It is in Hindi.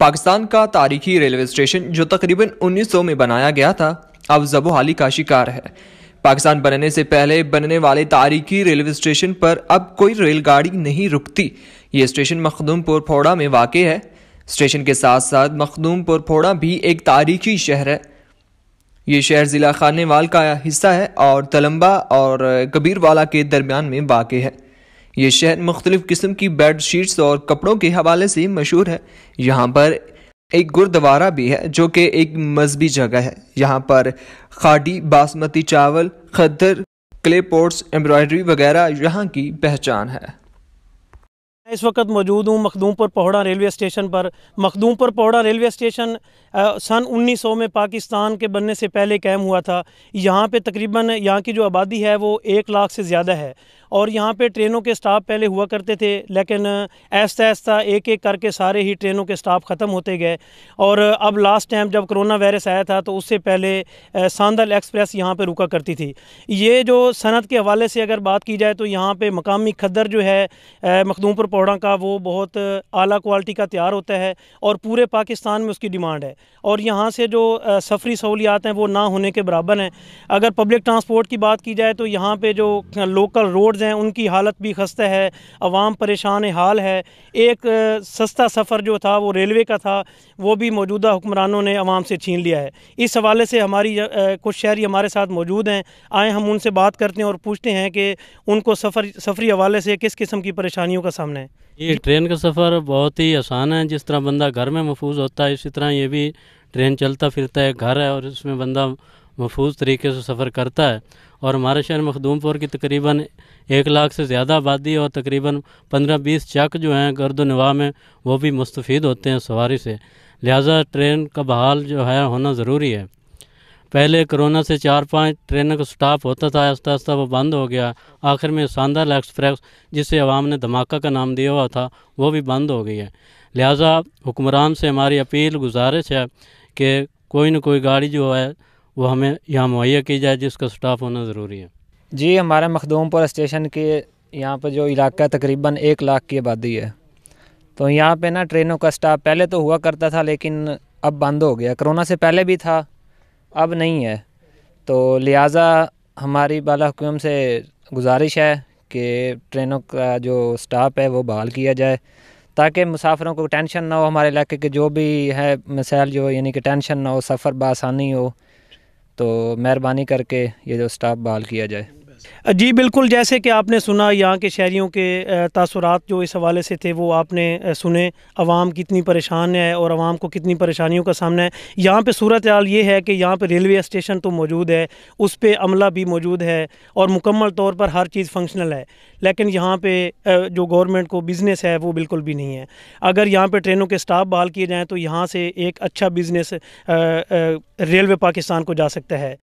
पाकिस्तान का तारीखी रेलवे स्टेशन जो तकरीबन 1900 में बनाया गया था अब जबोहाली का शिकार है पाकिस्तान बनने से पहले बनने वाले तारीखी रेलवे स्टेशन पर अब कोई रेलगाड़ी नहीं रुकती ये स्टेशन मखदूमपुर फोड़ा में वाक़ है स्टेशन के साथ साथ मखदूमपुर फोड़ा भी एक तारीखी शहर है ये शहर ज़िला खानेवाल का हिस्सा है और तलम्बा और कबीरवाला के दरमियान में वाक़ है ये शहर मुख्तलिफ किस्म की बेड शीट्स और कपड़ों के हवाले से मशहूर है यहाँ पर एक गुरुद्वारा भी है जो कि एक मजहबी जगह है यहाँ पर खाडी बासमती चावल खद्दर क्ले पोर्ट्स एम्ब्रॉयडरी वगैरह यहाँ की पहचान है मैं इस वक्त मौजूद हूँ मखदूमपुर पौड़ा रेलवे स्टेशन पर मखदूमपुर पौड़ा रेलवे स्टेशन सन 1900 में पाकिस्तान के बनने से पहले कैम हुआ था यहाँ पे तकरीबन यहाँ की जो आबादी है वो एक लाख से ज़्यादा है और यहाँ पे ट्रेनों के स्टाफ पहले हुआ करते थे लेकिन ऐसा ऐसा एक एक करके सारे ही ट्रेनों के स्टाफ ख़त्म होते गए और अब लास्ट टाइम जब कोरोना वायरस आया था तो उससे पहले सांदल एक्सप्रेस यहाँ पर रुका करती थी ये जो सनत के हवाले से अगर बात की जाए तो यहाँ पर मकामी खदर जो है मखदूमपुर पौड़ा का वो बहुत अली क्वालिटी का तैयार होता है और पूरे पाकिस्तान में उसकी डिमांड है और यहाँ से जो सफरी सहूलियात हैं वो ना होने के बराबर हैं अगर पब्लिक ट्रांसपोर्ट की बात की जाए तो यहाँ पे जो लोकल रोड ड्राइवर्स हैं उनकी हालत भी खस्ता है आवाम परेशान हाल है एक सस्ता सफ़र जो था वो रेलवे का था वो भी मौजूदा हुक्मरानों ने आवाम से छीन लिया है इस हवाले से हमारी कुछ शहरी हमारे साथ मौजूद हैं आए हम उनसे बात करते हैं और पूछते हैं कि उनको सफ़र सफरी हवाले से किस किस्म की परेशानियों का सामना है ये ट्रेन का सफ़र बहुत ही आसान है जिस तरह बंदा घर में महफूज होता है इसी तरह ये भी ट्रेन चलता फिरता है घर है और इसमें बंदा महफूज तरीके से सफ़र करता है और हमारे शहर मखदूमपुर की तकरीबन एक लाख से ज़्यादा आबादी और तकरीबन पंद्रह बीस चक जो हैं गर्द नवा में वो भी मुस्तफ़ होते हैं सवारी से लिहाजा ट्रेन का बहाल जो है होना ज़रूरी है पहले कोरोना से चार पाँच ट्रेनों का स्टाफ होता था आस्ता आस्ता वो बंद हो गया आखिर में सांदल एक्सप्रेस जिसे आवाम ने धमाका का नाम दिया हुआ था वो भी बंद हो गई है लिहाजा हुक्मरान से हमारी अपील गुजारिश है कि कोई ना कोई गाड़ी जो है वो हमें यहाँ मुहैया की जाए जिसका स्टाफ होना ज़रूरी है जी हमारे मखदूमपुर स्टेशन के यहाँ पर जो इलाका है तकरीबन एक लाख की आबादी है तो यहाँ पे ना ट्रेनों का स्टाफ पहले तो हुआ करता था लेकिन अब बंद हो गया कोरोना से पहले भी था अब नहीं है तो लिहाजा हमारी बाला हुकूम से गुजारिश है कि ट्रेनों का जो स्टाफ है वो बहाल किया जाए ताकि मुसाफरों को टेंशन ना हो हमारे इलाके के जो भी है मिसाइल जो यानी कि टेंशन ना हो सफ़र बसानी हो तो मेहरबानी करके ये जो स्टाफ बहाल किया जाए जी बिल्कुल जैसे कि आपने सुना यहाँ के शहरीों के तसरात जो इस हवाले से थे वो आपने सुने आवाम कितनी परेशान है और आवाम को कितनी परेशानियों का सामना है यहाँ पे सूरत हाल ये है कि यहाँ पे रेलवे स्टेशन तो मौजूद है उस पर अमला भी मौजूद है और मुकम्मल तौर पर हर चीज़ फंक्शनल है लेकिन यहाँ पर जो गवर्नमेंट को बिज़नेस है वो बिल्कुल भी नहीं है अगर यहाँ पर ट्रेनों के स्टाफ बहाल किए जाएँ तो यहाँ से एक अच्छा बिज़नेस रेलवे पाकिस्तान को जा सकता है